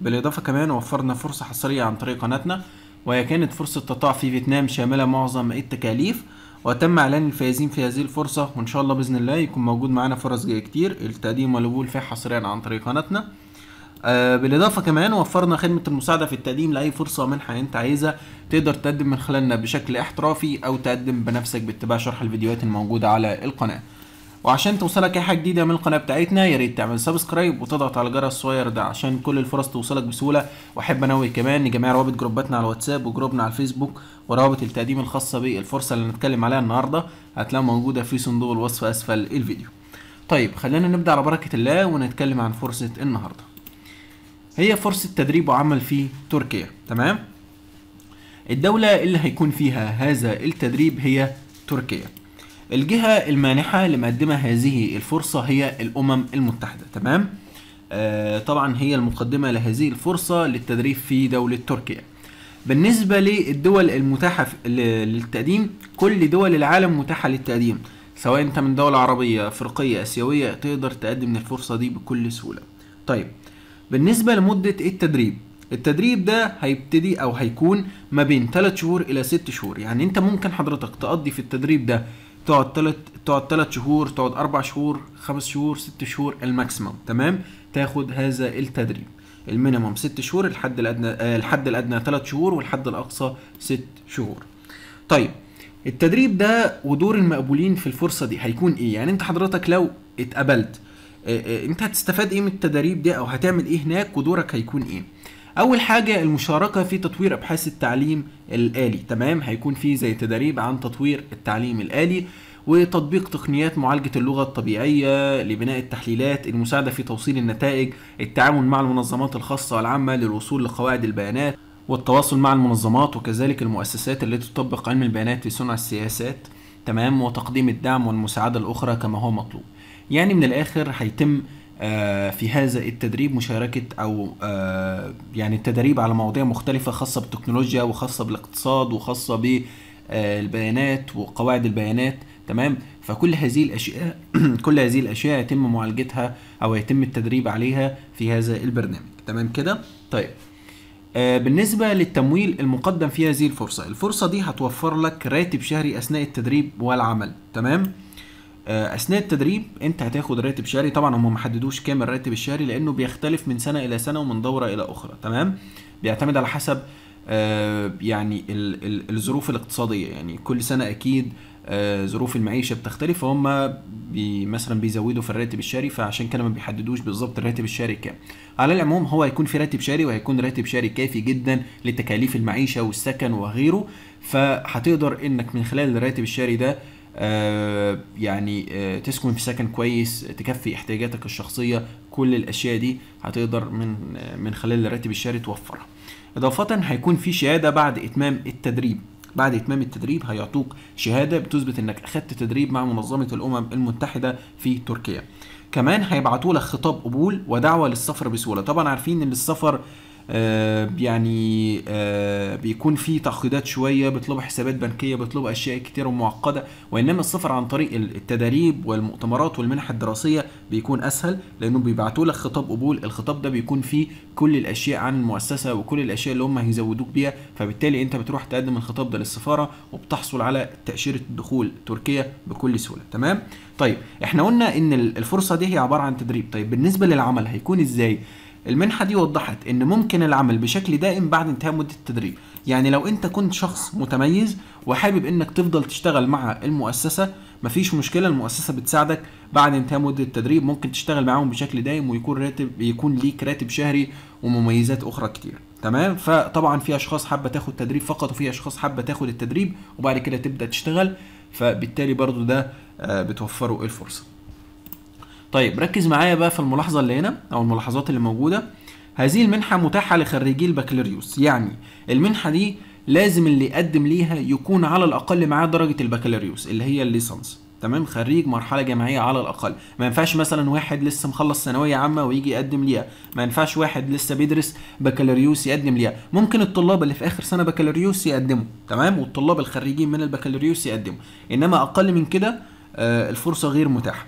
بالإضافة كمان وفرنا فرصة حصرية عن طريق قناتنا وهي كانت فرصة تطاع في فيتنام شاملة معظم التكاليف وتم إعلان الفائزين في هذه الفرصة وإن شاء الله بإذن الله يكون موجود معانا فرص جاية كتير التقديم والقبول فيها حصريا عن طريق قناتنا آه بالإضافة كمان وفرنا خدمة المساعدة في التقديم لأي فرصة منحة أنت عايزها تقدر تقدم من خلالنا بشكل احترافي أو تقدم بنفسك باتباع شرح الفيديوهات الموجودة على القناة وعشان توصلك اي حاجه جديده من القناه بتاعتنا يا ريت تعمل سبسكرايب وتضغط على الجرس الصغير ده عشان كل الفرص توصلك بسهوله واحب انوه كمان لجميع روابط جروباتنا على الواتساب وجروبنا على الفيسبوك وروابط التقديم الخاصه بالفرصه اللي هنتكلم عليها النهارده هتلاقيها موجوده في صندوق الوصف اسفل الفيديو طيب خلينا نبدا على بركه الله ونتكلم عن فرصه النهارده هي فرصه تدريب وعمل في تركيا تمام الدوله اللي هيكون فيها هذا التدريب هي تركيا الجهة المانحة لمقدمة هذه الفرصة هي الأمم المتحدة تمام آه طبعا هي المقدمة لهذه الفرصة للتدريب في دولة تركيا بالنسبة للدول المتاحة للتقديم كل دول العالم متاحة للتقديم سواء انت من دولة عربية افريقية اسيوية تقدر تقدم الفرصة دي بكل سهولة طيب بالنسبة لمدة التدريب التدريب ده هيبتدي او هيكون ما بين 3 شهور الى 6 شهور يعني انت ممكن حضرتك تقضي في التدريب ده تقعد تلت تقعد ثلاث شهور تقعد أربع شهور خمس شهور ست شهور الماكسيمم تمام تاخد هذا التدريب المينيمم ست شهور الحد الأدنى آه، الحد الأدنى ثلاث شهور والحد الأقصى ست شهور طيب التدريب ده ودور المقبولين في الفرصة دي هيكون إيه يعني أنت حضرتك لو اتقبلت آه، آه، انت هتستفاد ايه من التدريب دي او هتعمل ايه هناك ودورك هيكون ايه اول حاجه المشاركه في تطوير ابحاث التعليم الالي تمام هيكون في زي تدريب عن تطوير التعليم الالي وتطبيق تقنيات معالجة اللغة الطبيعية لبناء التحليلات المساعدة في توصيل النتائج التعامل مع المنظمات الخاصة والعامة للوصول لقواعد البيانات والتواصل مع المنظمات وكذلك المؤسسات التي تطبق علم البيانات في صنع السياسات تمام وتقديم الدعم والمساعدة الأخرى كما هو مطلوب يعني من الآخر هيتم آه، في هذا التدريب مشاركة أو آه، يعني التدريب على مواضيع مختلفة خاصة بالتكنولوجيا وخاصة بالاقتصاد وخاصة بالبيانات آه، وقواعد البيانات تمام فكل هذه الأشياء كل هذه الأشياء يتم معالجتها أو يتم التدريب عليها في هذا البرنامج تمام كده طيب بالنسبة للتمويل المقدم في هذه الفرصة الفرصة دي هتوفر لك راتب شهري أثناء التدريب والعمل تمام آه، اثناء التدريب انت هتاخد راتب شهري طبعا هم ما حددوش كام الراتب الشهري لانه بيختلف من سنه الى سنه ومن دوره الى اخرى تمام بيعتمد على حسب آه، يعني الظروف الاقتصاديه يعني كل سنه اكيد آه، ظروف المعيشه بتختلف فهم بي مثلا بيزودوا في الراتب الشهري فعشان كده ما بيحددوش بالظبط الراتب الشهري كام على العموم هو هيكون في راتب شهري وهيكون راتب شهري كافي جدا لتكاليف المعيشه والسكن وغيره فهتقدر انك من خلال الراتب الشهري ده آه، يعني آه، تسكن في سكن كويس تكفي احتياجاتك الشخصيه كل الاشياء دي هتقدر من آه، من خلال الراتب الشهري توفرها اضافه هيكون في شهاده بعد اتمام التدريب بعد اتمام التدريب هيعطوك شهاده بتثبت انك اخدت تدريب مع منظمه الامم المتحده في تركيا كمان هيبعتوا لك خطاب قبول ودعوه للسفر بسهوله طبعا عارفين ان السفر آه آه، يعني آه، بيكون في تعقيدات شويه بيطلبوا حسابات بنكيه بيطلبوا اشياء كتير ومعقده وانما السفر عن طريق التدريب والمؤتمرات والمنح الدراسيه بيكون اسهل لانه بيبعتوا لك خطاب قبول الخطاب ده بيكون فيه كل الاشياء عن المؤسسه وكل الاشياء اللي هم هيزودوك بيها فبالتالي انت بتروح تقدم الخطاب ده للسفاره وبتحصل على تاشيره الدخول تركيا بكل سهوله تمام طيب احنا قلنا ان الفرصه دي هي عباره عن تدريب طيب بالنسبه للعمل هيكون ازاي المنحة دي وضحت إن ممكن العمل بشكل دائم بعد انتهاء مدة التدريب يعني لو أنت كنت شخص متميز وحابب إنك تفضل تشتغل مع المؤسسة مفيش مشكلة المؤسسة بتساعدك بعد انتهاء مدة التدريب ممكن تشتغل معاهم بشكل دائم ويكون راتب يكون ليك راتب شهري ومميزات أخرى كتير تمام فطبعا في أشخاص حابة تاخد تدريب فقط وفي أشخاص حابة تاخد التدريب وبعد كده تبدأ تشتغل فبالتالي برضو ده آه، بتوفره الفرصه طيب ركز معايا بقى في الملاحظه اللي هنا او الملاحظات اللي موجوده هذه المنحه متاحه لخريجي البكالوريوس يعني المنحه دي لازم اللي يقدم ليها يكون على الاقل معاه درجه البكالوريوس اللي هي الليسانس تمام خريج مرحله جامعيه على الاقل ما ينفعش مثلا واحد لسه مخلص ثانويه عامه ويجي يقدم ليها ما ينفعش واحد لسه بيدرس بكالوريوس يقدم ليها ممكن الطلاب اللي في اخر سنه بكالوريوس يقدموا تمام والطلاب الخريجين من البكالوريوس يقدموا انما اقل من كده آه، الفرصه غير متاحه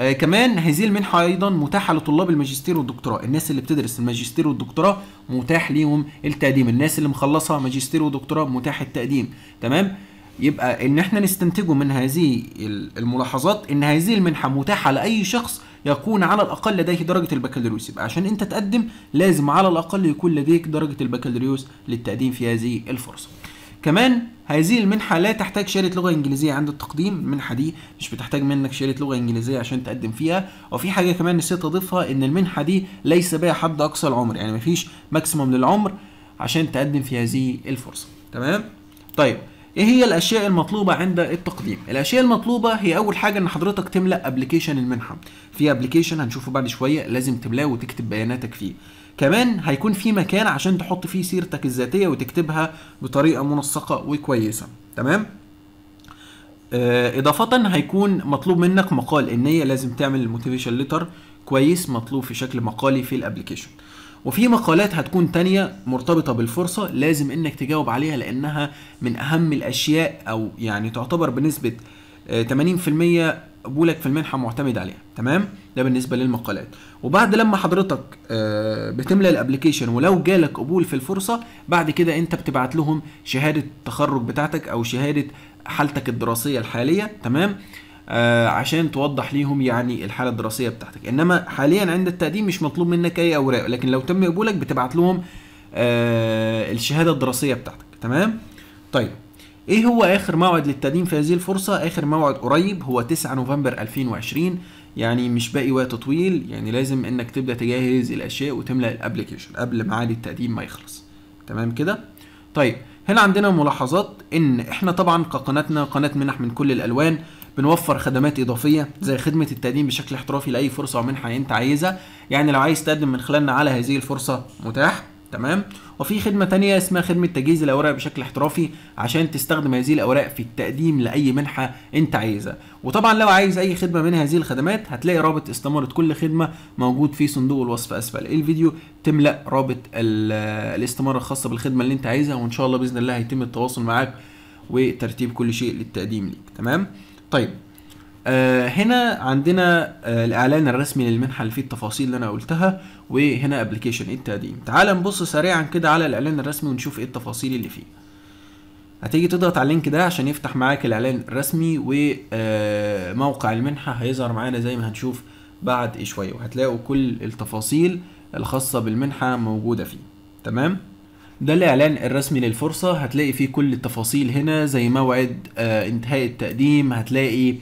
آه كمان هذه المنحه ايضا متاحه لطلاب الماجستير والدكتوراه الناس اللي بتدرس الماجستير والدكتوراه متاح ليهم التقديم الناس اللي مخلصه ماجستير ودكتوراه متاح التقديم تمام يبقى ان احنا نستنتجه من هذه الملاحظات ان هذه المنحه متاحه لاي شخص يكون على الاقل لديه درجه البكالوريوس يبقى عشان انت تقدم لازم على الاقل يكون لديك درجه البكالوريوس للتقديم في هذه الفرصه كمان هذه المنحة لا تحتاج شهادة لغة إنجليزية عند التقديم المنحة دي مش بتحتاج منك شهادة لغة إنجليزية عشان تقدم فيها وفي حاجة كمان نسيت أضيفها إن المنحة دي ليس بها حد أقصى العمر يعني مفيش ماكسيموم للعمر عشان تقدم في هذه الفرصة تمام طيب ايه هي الاشياء المطلوبه عند التقديم الاشياء المطلوبه هي اول حاجه ان حضرتك تملا ابلكيشن المنحه في ابلكيشن هنشوفه بعد شويه لازم تملاه وتكتب بياناتك فيه كمان هيكون في مكان عشان تحط فيه سيرتك الذاتيه وتكتبها بطريقه منسقه وكويسه تمام آه، اضافه هيكون مطلوب منك مقال انيه لازم تعمل الموتيفيشن ليتر كويس مطلوب في شكل مقالي في الابلكيشن وفي مقالات هتكون تانية مرتبطة بالفرصة لازم انك تجاوب عليها لانها من اهم الاشياء او يعني تعتبر بنسبة 80% آه، قبولك في المنحة معتمد عليها تمام؟ ده بالنسبه للمقالات وبعد لما حضرتك آه، بتملى الابلكيشن ولو جالك قبول في الفرصه بعد كده انت بتبعت لهم شهاده التخرج بتاعتك او شهاده حالتك الدراسيه الحاليه تمام آه، عشان توضح ليهم يعني الحاله الدراسيه بتاعتك انما حاليا عند التقديم مش مطلوب منك اي اوراق لكن لو تم قبولك بتبعت لهم آه، الشهاده الدراسيه بتاعتك تمام طيب ايه هو اخر موعد للتقديم في هذه الفرصه اخر موعد قريب هو 9 نوفمبر 2020 يعني مش باقي وقت طويل يعني لازم انك تبدا تجهز الاشياء وتملا الابلكيشن قبل ميعاد التقديم ما يخلص تمام كده طيب هنا عندنا ملاحظات ان احنا طبعا كقناتنا قناه منح من كل الالوان بنوفر خدمات اضافيه زي خدمه التقديم بشكل احترافي لاي فرصه او منحه انت عايزها يعني لو عايز تقدم من خلالنا على هذه الفرصه متاح تمام وفي خدمه ثانيه اسمها خدمه تجهيز الاوراق بشكل احترافي عشان تستخدم هذه الاوراق في التقديم لاي منحه انت عايزها وطبعا لو عايز اي خدمه من هذه الخدمات هتلاقي رابط استماره كل خدمه موجود في صندوق الوصف اسفل إيه الفيديو تملا رابط الاستماره الخاصه بالخدمه اللي انت عايزها وان شاء الله باذن الله هيتم التواصل معاك وترتيب كل شيء للتقديم ليك تمام طيب آه، هنا عندنا آه، الاعلان الرسمي للمنحه اللي فيه التفاصيل اللي انا قلتها وهنا ابلكيشن ايه التقديم تعال نبص سريعا كده على الاعلان الرسمي ونشوف ايه التفاصيل اللي فيه هتيجي تضغط على اللينك ده عشان يفتح معاك الاعلان الرسمي وموقع آه، المنحه هيظهر معانا زي ما هنشوف بعد شويه وهتلاقوا كل التفاصيل الخاصه بالمنحه موجوده فيه تمام ده الاعلان الرسمي للفرصه هتلاقي فيه كل التفاصيل هنا زي موعد انتهاء التقديم هتلاقي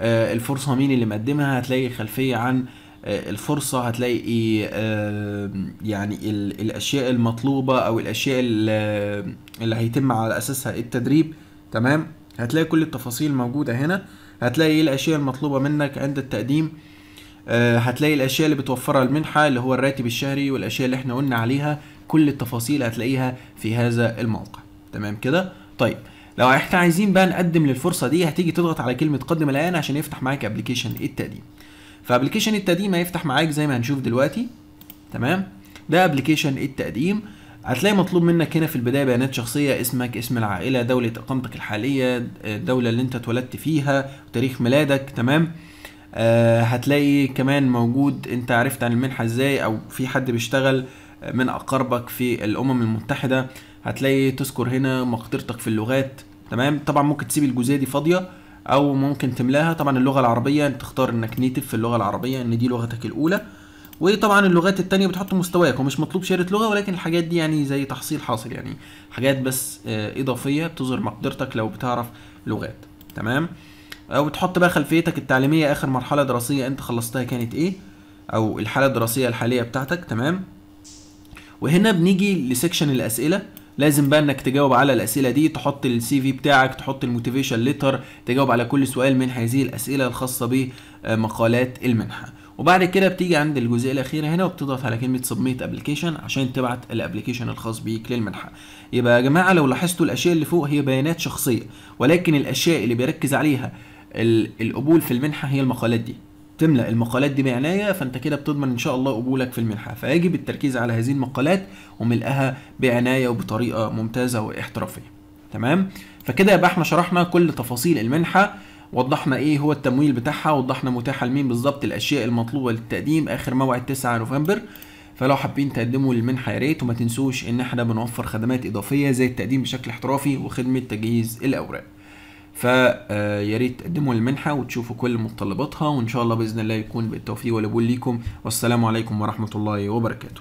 آه، الفرصه مين اللي مقدمها هتلاقي خلفيه عن آه، الفرصة هتلاقي آه، يعني الأشياء المطلوبة أو الأشياء اللي هيتم على أساسها التدريب تمام هتلاقي كل التفاصيل موجودة هنا هتلاقي ايه الأشياء المطلوبة منك عند التقديم هتلاقي الأشياء اللي بتوفرها المنحة اللي هو الراتب الشهري والأشياء اللي احنا قلنا عليها كل التفاصيل هتلاقيها في هذا الموقع تمام كده طيب لو احنا عايزين بقى نقدم للفرصه دي هتيجي تضغط على كلمه قدم الان عشان يفتح معاك ابلكيشن التقديم فابلكيشن التقديم هيفتح معاك زي ما هنشوف دلوقتي تمام ده ابلكيشن التقديم هتلاقي مطلوب منك هنا في البدايه بيانات شخصيه اسمك اسم العائله دوله اقامتك الحاليه الدوله اللي انت اتولدت فيها تاريخ ميلادك تمام آه هتلاقي كمان موجود انت عرفت عن المنحه ازاي او في حد بيشتغل من اقاربك في الامم المتحده هتلاقي تذكر هنا مقدرتك في اللغات تمام طبعا ممكن تسيب الجزئيه دي فاضيه او ممكن تملاها طبعا اللغه العربيه انت تختار انك نيتف في اللغه العربيه ان دي لغتك الاولى وطبعا اللغات التانية بتحط مستواك ومش مطلوب شهادة لغة ولكن الحاجات دي يعني زي تحصيل حاصل يعني حاجات بس آه، إضافية بتظهر مقدرتك لو بتعرف لغات تمام أو بتحط بقى خلفيتك التعليمية آخر مرحلة دراسية أنت خلصتها كانت إيه أو الحالة الدراسية الحالية بتاعتك تمام وهنا بنيجي لسكشن الأسئلة لازم بقى انك تجاوب على الاسئله دي تحط السي في بتاعك تحط الموتيفيشن ليتر تجاوب على كل سؤال من هذه الاسئله الخاصه بمقالات آه، المنحه وبعد كده بتيجي عند الجزئيه الاخيره هنا وبتضغط على كلمه سبميت ابلكيشن عشان تبعت الابلكيشن الخاص بيك للمنحه يبقى يا جماعه لو لاحظتوا الاشياء اللي فوق هي بيانات شخصيه ولكن الاشياء اللي بيركز عليها القبول في المنحه هي المقالات دي تملأ المقالات دي بعناية فأنت كده بتضمن إن شاء الله قبولك في المنحة فيجب التركيز على هذه المقالات وملئها بعناية وبطريقة ممتازة واحترافية تمام فكده يبقى احنا شرحنا كل تفاصيل المنحة وضحنا ايه هو التمويل بتاعها وضحنا متاحه لمين بالظبط الاشياء المطلوبه للتقديم اخر موعد 9 نوفمبر فلو حابين تقدموا للمنحه يا ريت وما تنسوش ان احنا بنوفر خدمات اضافيه زي التقديم بشكل احترافي وخدمه تجهيز الاوراق فيا آه، ريت تقدموا المنحه وتشوفوا كل متطلباتها وان شاء الله باذن الله يكون بالتوفيق والقبول ليكم والسلام عليكم ورحمه الله وبركاته